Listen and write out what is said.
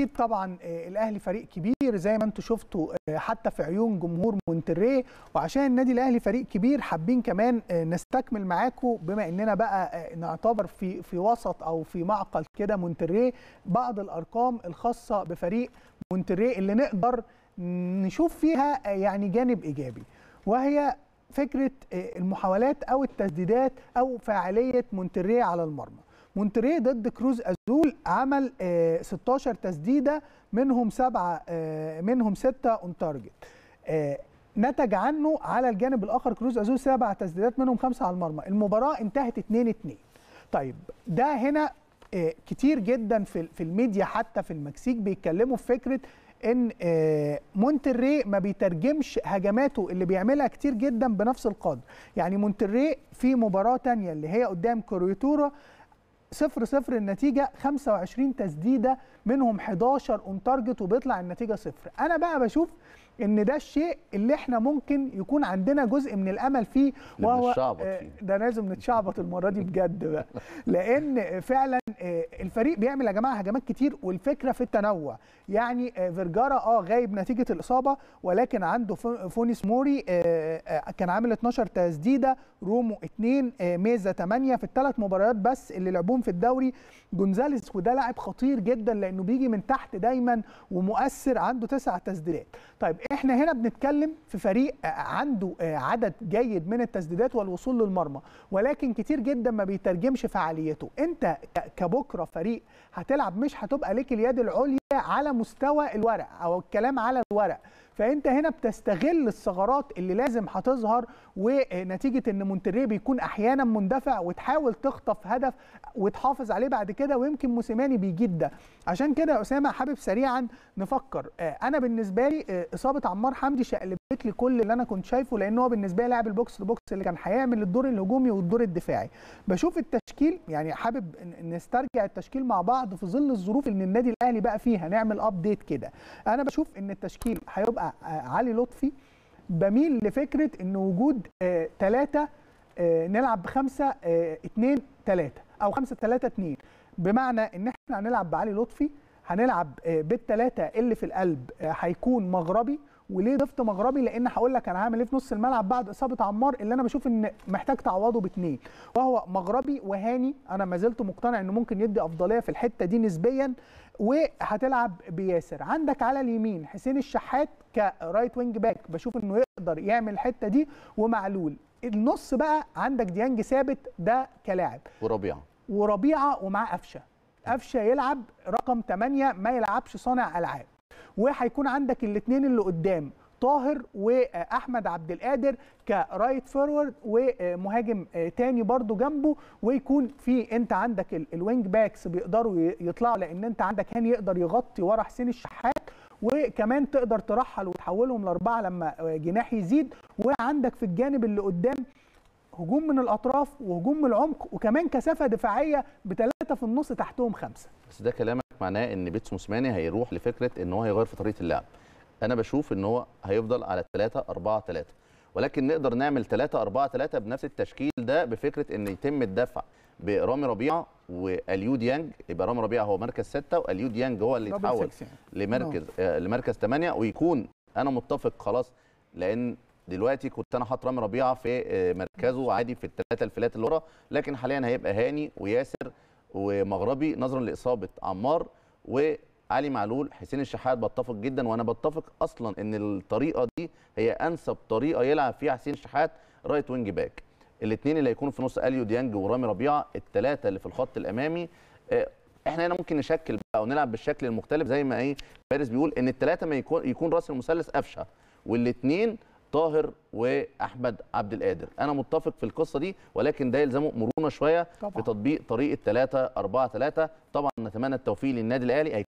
اكيد طبعا آه، الاهلي فريق كبير زي ما انتم شفتوا آه، حتى في عيون جمهور مونتري وعشان النادي الاهلي فريق كبير حابين كمان آه، نستكمل معاكم بما اننا بقى نعتبر في في وسط او في معقل كده مونتري بعض الارقام الخاصه بفريق مونتري اللي نقدر نشوف فيها يعني جانب ايجابي وهي فكره المحاولات او التسديدات او فاعليه مونتري على المرمى مونتريه ضد كروز ازول عمل 16 آه، تسديده منهم سبعه آه، منهم سته اون آه، تارجت نتج عنه على الجانب الاخر كروز ازول سبع تسديدات منهم خمسه على المرمى المباراه انتهت 2 2 طيب ده هنا كتير جدا في في الميديا حتى في المكسيك بيتكلموا في فكره ان مونتري ما بيترجمش هجماته اللي بيعملها كتير جدا بنفس القدر يعني مونتري في مباراه تانية اللي هي قدام كوريتورا صفر صفر النتيجه 25 تسديده منهم 11 اون تارجت وبيطلع النتيجه صفر انا بقى بشوف ان ده الشيء اللي احنا ممكن يكون عندنا جزء من الامل فيه وهو آه، فيه. ده لازم نتشعبط المره دي بجد بقى لان فعلا آه، الفريق بيعمل يا جماعه هجمات كتير والفكره في التنوع يعني آه، فيرجارا اه غايب نتيجه الاصابه ولكن عنده فونيس موري آه، كان عامل 12 تسديده رومو 2 ميزه 8 في الثلاث مباريات بس اللي لعبوهم في الدوري جونزاليس وده لاعب خطير جدا لانه بيجي من تحت دايما ومؤثر عنده تسع تسديدات طيب احنا هنا بنتكلم في فريق عنده عدد جيد من التسديدات والوصول للمرمى ولكن كتير جدا ما بيترجمش فعاليته انت ك بكره فريق هتلعب مش هتبقى ليك اليد العليا على مستوى الورق او الكلام على الورق فانت هنا بتستغل الثغرات اللي لازم هتظهر ونتيجه ان مونتريه بيكون احيانا مندفع وتحاول تخطف هدف وتحافظ عليه بعد كده ويمكن موسيماني بيجيد ده عشان كده يا اسامه حابب سريعا نفكر آه، انا بالنسبه لي آه، اصابه عمار حمدي شقلبت لي كل اللي انا كنت شايفه لان هو بالنسبه لي لاعب البوكس تو بوكس اللي كان هيعمل الدور الهجومي والدور الدفاعي بشوف التشكيل يعني حابب نسترجع التشكيل مع بعض في ظل الظروف اللي النادي الاهلي بقى فيها نعمل ابديت كده انا بشوف ان التشكيل هيبقى آه، علي لطفي بميل لفكره ان وجود ثلاثه آه، آه، نلعب بخمسه اثنين ثلاثه او خمسه ثلاثه اثنين بمعنى ان احنا هنلعب بعلي لطفي هنلعب بالثلاثه اللي في القلب هيكون مغربي وليه ضفت مغربي لان هقول لك انا هعمل ايه في نص الملعب بعد اصابه عمار اللي انا بشوف ان محتاج تعوضه باثنين وهو مغربي وهاني انا ما زلت مقتنع انه ممكن يدي افضليه في الحته دي نسبيا وهتلعب بياسر عندك على اليمين حسين الشحات كرايت وينج باك بشوف انه يقدر يعمل الحته دي ومعلول النص بقى عندك ديانج ثابت ده كلاعب وربيعه وربيعه ومعاه قفشه قفشه يلعب رقم 8 ما يلعبش صانع العاب وهيكون عندك الاثنين اللي قدام طاهر واحمد عبد القادر كرايت فورورد ومهاجم آه، تاني برضو جنبه ويكون في انت عندك الوينج باكس بيقدروا يطلعوا لان انت عندك هاني يقدر يغطي ورا حسين الشحات وكمان تقدر ترحل وتحولهم لاربعه لما آه، جناح يزيد وعندك في الجانب اللي قدام هجوم من الاطراف وهجوم من العمق وكمان كثافه دفاعيه بثلاثه في النص تحتهم خمسه بس ده كلامك معناه ان بيتس موسيماني هيروح لفكره ان هو هيغير في طريقه اللعب انا بشوف ان هو هيفضل على 3 4 3 ولكن نقدر نعمل 3 4 3 بنفس التشكيل ده بفكره ان يتم الدفع برامي ربيعه واليو ديانج يبقى رامي ربيعه هو مركز 6 واليو ديانج هو اللي يتحول يعني. لمركز آه, آه، لمركز 8 ويكون انا متفق خلاص لان دلوقتي كنت انا حاطط رامي ربيعه في آه، مركزه عادي في الثلاثه الفلات اللي ورا لكن حاليا هيبقى هاني وياسر ومغربي نظرا لاصابه عمار وعلي معلول حسين الشحات بتفق جدا وانا بتفق اصلا ان الطريقه دي هي انسب طريقه يلعب فيها حسين الشحات رايت وينج باك الاثنين اللي هيكونوا في نص اليو ديانج ورامي ربيعه الثلاثه اللي في الخط الامامي آه، احنا هنا ممكن نشكل بقى ونلعب بالشكل المختلف زي ما ايه فارس بيقول ان الثلاثه ما يكون يكون راس المثلث قفشه والاثنين طاهر واحمد عبد القادر انا متفق في القصه دي ولكن ده يلزمه مرونه شويه طبعا. في تطبيق طريقه 3 4 3 طبعا نتمنى التوفيق للنادي الاهلي